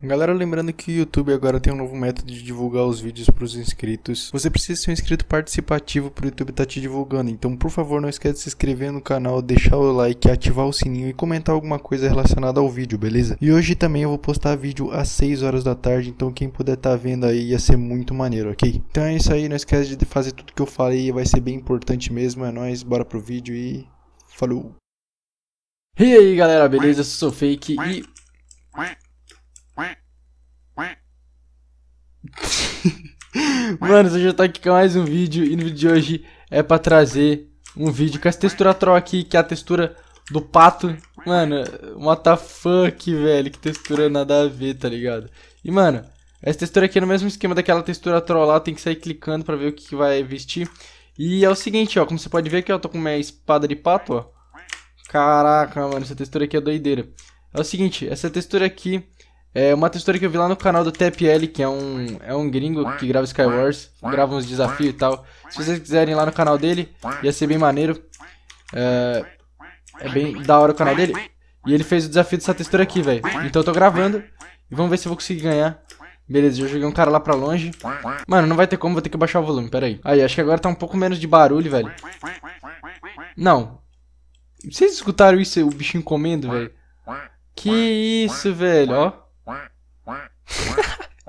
Galera, lembrando que o YouTube agora tem um novo método de divulgar os vídeos para os inscritos. Você precisa ser um inscrito participativo para o YouTube estar tá te divulgando. Então, por favor, não esquece de se inscrever no canal, deixar o like, ativar o sininho e comentar alguma coisa relacionada ao vídeo, beleza? E hoje também eu vou postar vídeo às 6 horas da tarde, então quem puder estar tá vendo aí ia ser muito maneiro, ok? Então é isso aí, não esquece de fazer tudo que eu falei, vai ser bem importante mesmo. É nóis, bora pro vídeo e falou! E aí galera, beleza? Eu sou Fake e... Mano, hoje eu tô aqui com mais um vídeo e no vídeo de hoje é pra trazer um vídeo com essa textura troll aqui, que é a textura do pato. Mano, what the fuck, velho, que textura nada a ver, tá ligado? E, mano, essa textura aqui é no mesmo esquema daquela textura troll lá, tem que sair clicando pra ver o que, que vai vestir. E é o seguinte, ó, como você pode ver aqui, ó, tô com minha espada de pato, ó. Caraca, mano, essa textura aqui é doideira. É o seguinte, essa textura aqui é uma textura que eu vi lá no canal do TPL, que é um, é um gringo que grava Skywars, grava uns desafios e tal. Se vocês quiserem ir lá no canal dele, ia ser bem maneiro. É, é bem da hora o canal dele. E ele fez o desafio dessa textura aqui, velho. Então eu tô gravando e vamos ver se eu vou conseguir ganhar. Beleza, eu joguei um cara lá pra longe. Mano, não vai ter como, vou ter que baixar o volume, pera aí. Aí, acho que agora tá um pouco menos de barulho, velho. Não. Vocês escutaram isso, o bichinho comendo, velho? Que isso, velho, ó.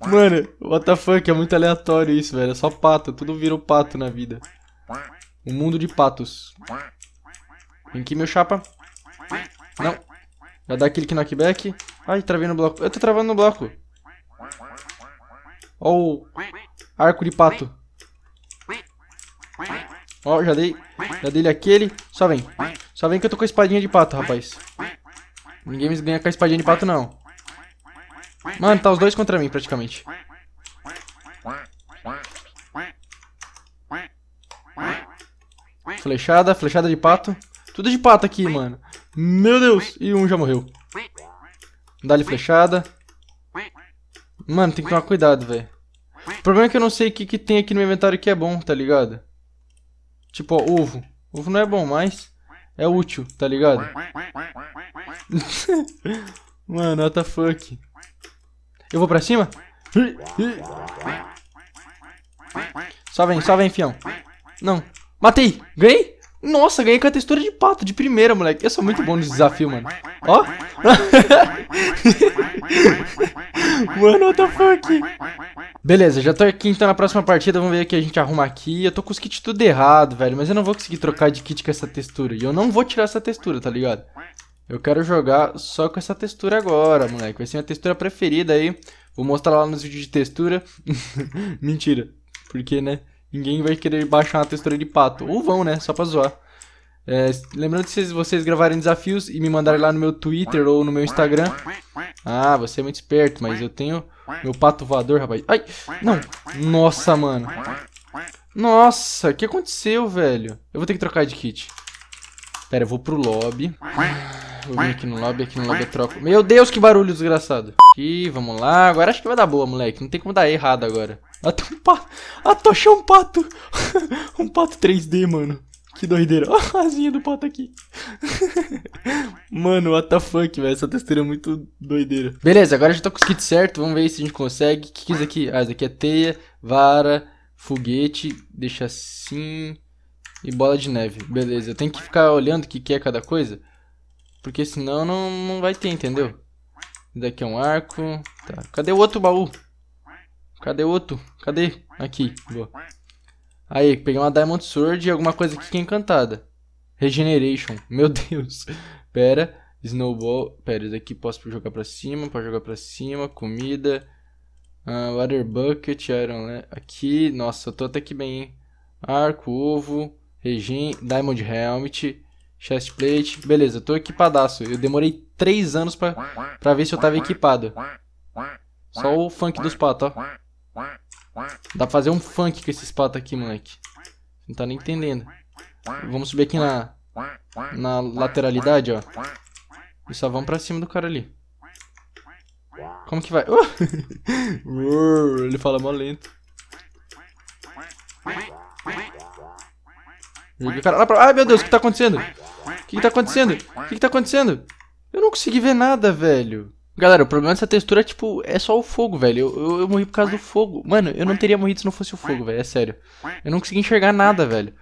Mano, what the fuck, é muito aleatório isso, velho. É só pato, tudo virou pato na vida. Um mundo de patos. Vem aqui, meu chapa. Não. Já dá aquele knockback. Ai, travei no bloco. Eu tô travando no bloco. Ó o arco de pato. Ó, já dei. Já dei aquele. Só vem. Só vem que eu tô com a espadinha de pato, rapaz. Ninguém me ganha com a espadinha de pato, não. Mano, tá os dois contra mim, praticamente. Flechada, flechada de pato. Tudo de pato aqui, mano. Meu Deus! E um já morreu. Dá-lhe flechada. Mano, tem que tomar cuidado, velho. O problema é que eu não sei o que, que tem aqui no meu inventário que é bom, tá ligado? Tipo, ó, ovo. Ovo não é bom, mas é útil, tá ligado? Mano, what the fuck. Eu vou pra cima? Só vem, só vem, fião. Não. Matei! Ganhei? Nossa, ganhei com a textura de pato, de primeira, moleque. Eu sou muito bom nos desafios, mano. Ó. mano, what the fuck? Beleza, já tô aqui então na próxima partida. Vamos ver o que a gente arruma aqui. Eu tô com os kits tudo errado, velho. Mas eu não vou conseguir trocar de kit com essa textura. E eu não vou tirar essa textura, tá ligado? Eu quero jogar só com essa textura agora, moleque. Vai ser minha textura preferida aí. Vou mostrar lá nos vídeos de textura. Mentira. Porque, né? Ninguém vai querer baixar uma textura de pato. Ou vão, né? Só pra zoar. É, lembrando de se vocês gravarem desafios e me mandarem lá no meu Twitter ou no meu Instagram. Ah, você é muito esperto, mas eu tenho meu pato voador, rapaz. Ai! Não! Nossa, mano! Nossa, o que aconteceu, velho? Eu vou ter que trocar de kit. Pera, eu vou pro lobby. Eu vim aqui no lobby, aqui no lobby eu troco. Meu Deus, que barulho desgraçado. Aqui, vamos lá. Agora acho que vai dar boa, moleque. Não tem como dar errado agora. Ah, tem um pato. Ah, tô achando um pato. um pato 3D, mano. Que doideira. Ó a asinha do pato aqui. Mano, what the fuck, velho. Essa textura é muito doideira. Beleza, agora já tô com os kits certo. Vamos ver se a gente consegue. O que, que é isso aqui? Ah, isso aqui é teia, vara, foguete. Deixa assim. E bola de neve. Beleza, eu tenho que ficar olhando o que, que é cada coisa. Porque senão não, não vai ter, entendeu? daqui é um arco. Tá. Cadê o outro baú? Cadê o outro? Cadê? Aqui. Boa. Aí, peguei uma Diamond Sword e alguma coisa aqui que é encantada. Regeneration. Meu Deus. Pera. Snowball. Pera, isso daqui posso jogar pra cima. Posso jogar pra cima. Comida. Uh, water Bucket. Iron. Aqui. Nossa, eu tô até que bem, hein? Arco, ovo. Regen... Diamond Helmet chestplate, Beleza, eu tô equipadaço. Eu demorei 3 anos pra, pra ver se eu tava equipado. Só o funk dos patos, ó. Dá pra fazer um funk com esses patos aqui, moleque. Não tá nem entendendo. Vamos subir aqui na, na lateralidade, ó. E só vamos pra cima do cara ali. Como que vai? Uh! Ele fala mó lento. Ai, meu Deus, o que tá acontecendo? que, que tá acontecendo? O que, que tá acontecendo? Eu não consegui ver nada, velho. Galera, o problema dessa textura, é tipo, é só o fogo, velho. Eu, eu, eu, morri por causa do fogo. Mano, eu não teria morrido se não fosse o fogo, velho. É sério. Eu não consegui enxergar nada, velho.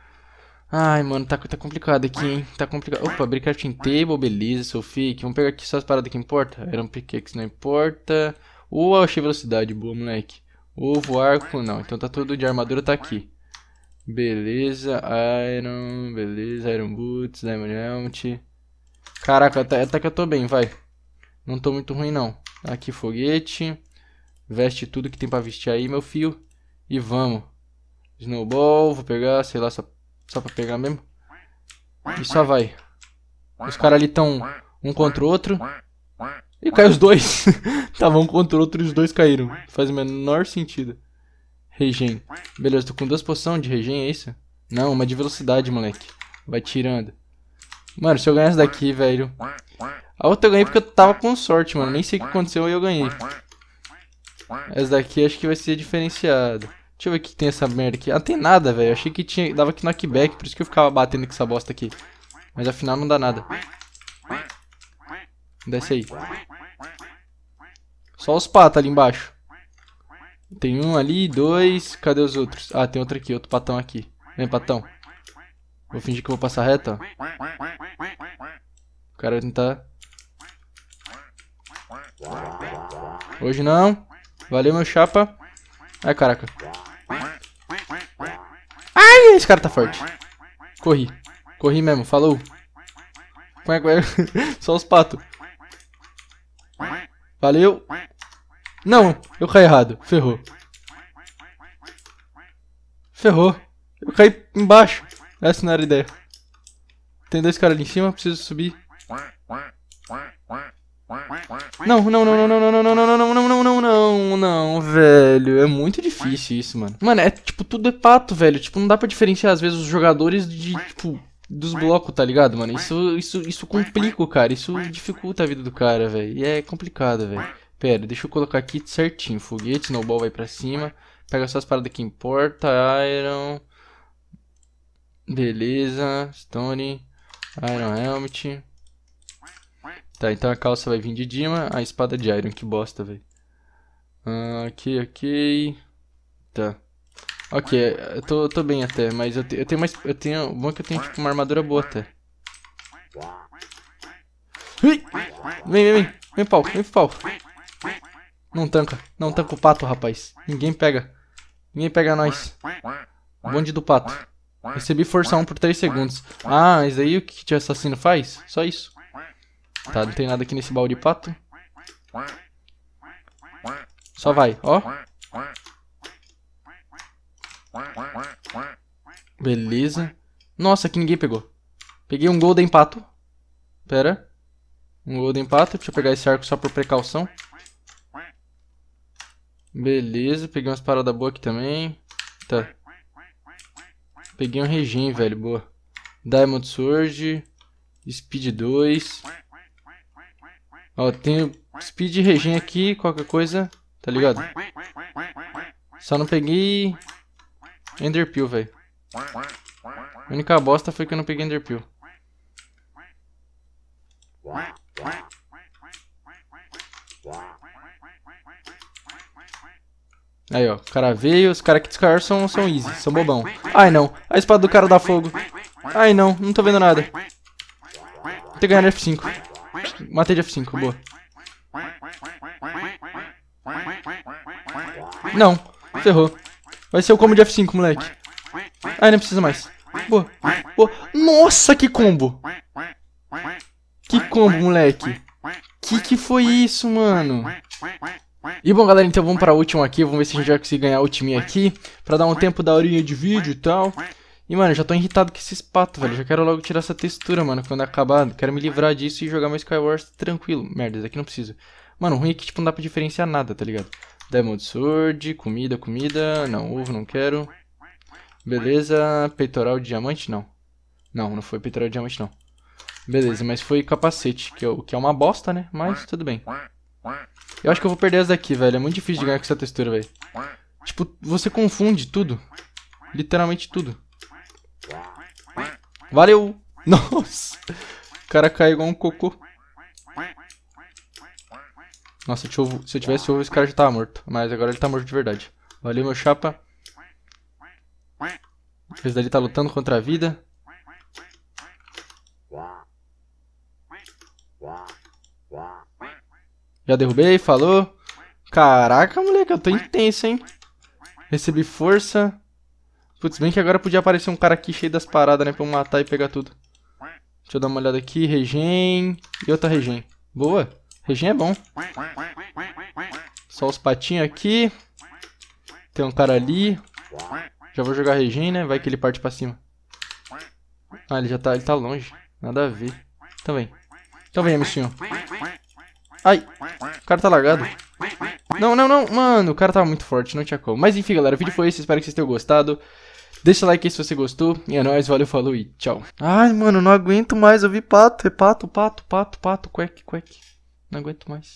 Ai, mano, tá, tá complicado aqui, hein. Tá complicado. Opa, abri crafting table, beleza, Sophie. Vamos pegar aqui só as paradas que importa. Era um pickaxe, não importa. Ou oh, achei velocidade, boa, moleque. Ovo, arco, não. Então tá tudo de armadura, tá aqui. Beleza, Iron, beleza, Iron Boots, Diamond Helmet. Caraca, até, até que eu tô bem, vai. Não tô muito ruim, não. Aqui, foguete. Veste tudo que tem pra vestir aí, meu fio E vamos. Snowball, vou pegar, sei lá, só, só pra pegar mesmo. E só vai. Os caras ali tão um contra o outro. E caiu os dois. Tava um contra o outro e os dois caíram. Faz o menor sentido. Regen. Beleza, tô com duas poções de regen, é isso? Não, uma de velocidade, moleque. Vai tirando. Mano, se eu ganhar essa daqui, velho... A outra eu ganhei porque eu tava com sorte, mano. Nem sei o que aconteceu e eu ganhei. Essa daqui acho que vai ser diferenciada. Deixa eu ver o que tem essa merda aqui. Ah, tem nada, velho. Achei que tinha, dava aqui knockback, por isso que eu ficava batendo com essa bosta aqui. Mas afinal não dá nada. Desce aí. Só os patas ali embaixo. Tem um ali, dois. Cadê os outros? Ah, tem outro aqui, outro patão aqui. Vem, patão. Vou fingir que vou passar reto, ó. O cara vai tentar... Hoje não. Valeu, meu chapa. Ai, caraca. Ai, esse cara tá forte. Corri. Corri mesmo, falou. É Só os patos. Valeu. Não, eu caí errado. Ferrou. Ferrou. Eu caí embaixo. Essa não era a ideia. Tem dois caras ali em cima, preciso subir. Não, não, não, não, não, não, não, não, não, não, não, não, não, não, velho. É muito difícil isso, mano. Mano, é tipo, tudo é pato, velho. Tipo, não dá pra diferenciar às vezes os jogadores de, tipo, dos blocos, tá ligado, mano? Isso, isso, isso complica o cara, isso dificulta a vida do cara, velho. E é complicado, velho. Pera, deixa eu colocar aqui certinho. Foguete, snowball vai pra cima. Pega só as paradas que importa. Iron. Beleza. Stone. Iron helmet. Tá, então a calça vai vir de Dima. A espada de Iron. Que bosta, velho. Ah, ok, ok. Tá. Ok, eu tô, tô bem até, mas eu, te, eu tenho mais. Eu tenho. Bom é que eu tenho tipo, uma armadura boa até. Ui! Vem, vem, vem. Vem, pau, vem, pau. Não tanca. Não tanca o pato, rapaz. Ninguém pega. Ninguém pega nós. Bonde do pato. Recebi força 1 por 3 segundos. Ah, mas aí o que o assassino faz? Só isso. Tá, não tem nada aqui nesse baú de pato. Só vai, ó. Beleza. Nossa, aqui ninguém pegou. Peguei um golden pato. Pera. Um golden pato. Deixa eu pegar esse arco só por precaução. Beleza, peguei umas paradas boas aqui também. Tá. Peguei um regen, velho, boa. Diamond Sword, Speed 2. Ó, tenho Speed e regen aqui, qualquer coisa, tá ligado? Só não peguei Enderpeel, velho. A única bosta foi que eu não peguei Enderpeel. Aí, ó. O cara veio, os caras que descarregam são, são easy, são bobão. Ai, não. A espada do cara dá fogo. Ai, não. Não tô vendo nada. Vou ter que ganhar de F5. Matei de F5, boa. Não. Ferrou. Vai ser o combo de F5, moleque. Ai, não precisa mais. Boa. Boa. Nossa, que combo. Que combo, moleque. Que que foi isso, mano? E bom, galera, então vamos pra última aqui. Vamos ver se a gente vai conseguir ganhar o time aqui. Pra dar um tempo da horinha de vídeo e tal. E, mano, já tô irritado com esses patos, velho. Já quero logo tirar essa textura, mano, quando acabar. Quero me livrar disso e jogar meu Skywars tranquilo. Merda, isso aqui não precisa Mano, ruim é que, tipo, não dá pra diferenciar nada, tá ligado? Demon Sword, comida, comida. Não, ovo não quero. Beleza, peitoral de diamante, não. Não, não foi peitoral de diamante, não. Beleza, mas foi capacete, que é, que é uma bosta, né? Mas tudo bem. Eu acho que eu vou perder essa daqui, velho. É muito difícil de ganhar com essa textura, velho. Tipo, você confunde tudo. Literalmente tudo. Valeu! Nossa! O cara caiu igual um cocô. Nossa, ovo, se eu tivesse ovo, esse cara já tava morto. Mas agora ele tá morto de verdade. Valeu, meu chapa. Esse daí tá lutando contra a vida. Já derrubei, falou. Caraca, moleque, eu tô intenso, hein? Recebi força. Putz, bem que agora podia aparecer um cara aqui cheio das paradas, né? Pra eu matar e pegar tudo. Deixa eu dar uma olhada aqui. Regen. E outra regen. Boa. Regen é bom. Só os patinhos aqui. Tem um cara ali. Já vou jogar regen, né? Vai que ele parte pra cima. Ah, ele já tá, ele tá longe. Nada a ver. Então vem. Então vem, amiguinho. Ai, o cara tá lagado. Não, não, não, mano, o cara tava muito forte, não tinha como. Mas enfim, galera, o vídeo foi esse, espero que vocês tenham gostado. Deixa o like aí se você gostou. E é nóis, valeu, falou e tchau. Ai, mano, não aguento mais eu vi pato. É pato, pato, pato, pato, quack, quack, Não aguento mais.